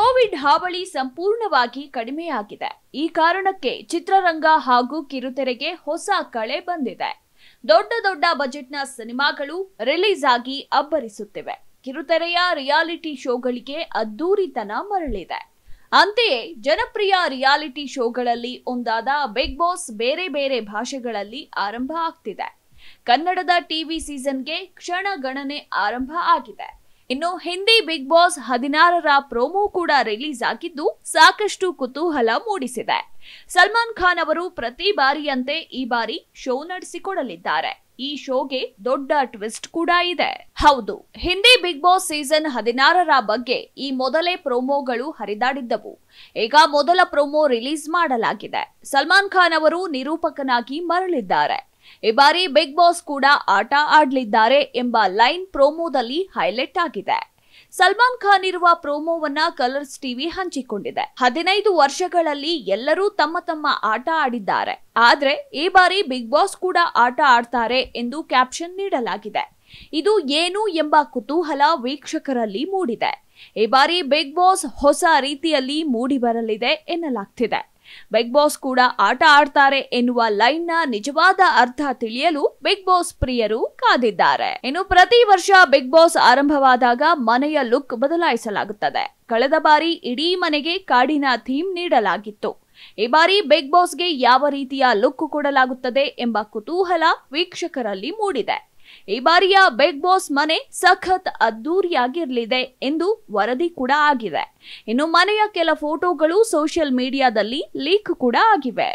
Covid ಹಾವಳಿ ಸಂಪೂರ್ಣವಾಗಿ ಕಡಿಮೆಯಾಗಿದೆ ಈ ಕಾರಣಕ್ಕೆ ಚಿತ್ರರಂಗ ಹಾಗೂ ಕಿರುತೆರೆಗೆ ಹೊಸ ಕಳೆ ಬಂದಿದೆ ದೊಡ್ಡ ದೊಡ್ಡ ಬಜೆಟ್ನ ಸಿನಿಮಾಗಳು ರಿಲೀಸ್ ಆಗಿ ಅಬ್ಬರಿಸುತ್ತಿವೆ ಕಿರುತೆರೆಯ ರಿಯಾಲಿಟಿ ಶೋಗಳಿಗೆ ಅದ್ದೂರಿತನ ಮರಳಿದೆ ಅಂತೆಯೇ ಜನಪ್ರಿಯ ರಿಯಾಲಿಟಿ ಶೋಗಳಲ್ಲಿ ಒಂದಾದ ಬಿಗ್ ಬಾಸ್ ಬೇರೆ ಬೇರೆ ಭಾಷೆಗಳಲ್ಲಿ ಆರಂಭ ಆಗ್ತಿದೆ ಕನ್ನಡದ ಟಿವಿ ಸೀಸನ್ಗೆ ಕ್ಷಣಗಣನೆ ಆರಂಭ ಆಗಿದೆ ಇನ್ನು ಹಿಂದಿ ಬಿಗ್ ಬಾಸ್ ಹದಿನಾರರ ಪ್ರೋಮೋ ಕೂಡ ರಿಲೀಸ್ ಆಗಿದ್ದು ಸಾಕಷ್ಟು ಕುತೂಹಲ ಮೂಡಿಸಿದೆ ಸಲ್ಮಾನ್ ಖಾನ್ ಅವರು ಪ್ರತಿ ಬಾರಿಯಂತೆ ಈ ಬಾರಿ ಶೋ ನಡೆಸಿಕೊಡಲಿದ್ದಾರೆ ಈ ಶೋಗೆ ದೊಡ್ಡ ಟ್ವಿಸ್ಟ್ ಕೂಡ ಇದೆ ಹೌದು ಹಿಂದಿ ಬಿಗ್ ಬಾಸ್ ಸೀಸನ್ ಹದಿನಾರರ ಬಗ್ಗೆ ಈ ಮೊದಲೇ ಪ್ರೋಮೋಗಳು ಹರಿದಾಡಿದ್ದವು ಈಗ ಮೊದಲ ಪ್ರೋಮೋ ರಿಲೀಸ್ ಮಾಡಲಾಗಿದೆ ಸಲ್ಮಾನ್ ಖಾನ್ ಅವರು ನಿರೂಪಕನಾಗಿ ಮರಳಿದ್ದಾರೆ ಈ ಬಾರಿ ಬಿಗ್ ಬಾಸ್ ಕೂಡ ಆಟ ಆಡಲಿದ್ದಾರೆ ಎಂಬ ಲೈನ್ ಪ್ರೋಮೋದಲ್ಲಿ ಹೈಲೈಟ್ ಆಗಿದೆ ಸಲ್ಮಾನ್ ಖಾನ್ ಇರುವ ಪ್ರೋಮೋವನ್ನ ಕಲರ್ಸ್ ಟಿವಿ ಹಂಚಿಕೊಂಡಿದೆ ಹದಿನೈದು ವರ್ಷಗಳಲ್ಲಿ ಎಲ್ಲರೂ ತಮ್ಮ ತಮ್ಮ ಆಟ ಆಡಿದ್ದಾರೆ ಆದ್ರೆ ಈ ಬಾರಿ ಬಿಗ್ ಬಾಸ್ ಕೂಡ ಆಟ ಆಡ್ತಾರೆ ಎಂದು ಕ್ಯಾಪ್ಷನ್ ನೀಡಲಾಗಿದೆ ಇದು ಏನು ಎಂಬ ಕುತೂಹಲ ವೀಕ್ಷಕರಲ್ಲಿ ಮೂಡಿದೆ ಈ ಬಾರಿ ಬಿಗ್ ಬಾಸ್ ಹೊಸ ರೀತಿಯಲ್ಲಿ ಮೂಡಿ ಬರಲಿದೆ ಎನ್ನಲಾಗ್ತಿದೆ ಬಿಗ್ ಬಾಸ್ ಕೂಡ ಆಟ ಆಡ್ತಾರೆ ಎನ್ನುವ ಲೈನ್ ನ ನಿಜವಾದ ಅರ್ಥ ತಿಳಿಯಲು ಬಿಗ್ ಬಾಸ್ ಪ್ರಿಯರು ಕಾದಿದ್ದಾರೆ ಇನ್ನು ಪ್ರತಿ ವರ್ಷ ಬಿಗ್ ಬಾಸ್ ಆರಂಭವಾದಾಗ ಮನೆಯ ಲುಕ್ ಬದಲಾಯಿಸಲಾಗುತ್ತದೆ ಕಳೆದ ಬಾರಿ ಇಡೀ ಮನೆಗೆ ಕಾಡಿನ ಥೀಮ್ ನೀಡಲಾಗಿತ್ತು ಈ ಬಾರಿ ಬಿಗ್ ಬಾಸ್ಗೆ ಯಾವ ರೀತಿಯ ಲುಕ್ ಕೊಡಲಾಗುತ್ತದೆ ಎಂಬ ಕುತೂಹಲ ವೀಕ್ಷಕರಲ್ಲಿ ಮೂಡಿದೆ ಈ ಬಾರಿಯ ಬಿಗ್ ಬಾಸ್ ಮನೆ ಸಖತ್ ಅದ್ದೂರಿಯಾಗಿರಲಿದೆ ಎಂದು ವರದಿ ಕೂಡ ಆಗಿದೆ ಇನ್ನು ಮನೆಯ ಕೆಲ ಫೋಟೋಗಳು ಸೋಷಿಯಲ್ ಮೀಡಿಯಾದಲ್ಲಿ ಲೀಕ್ ಕೂಡ ಆಗಿವೆ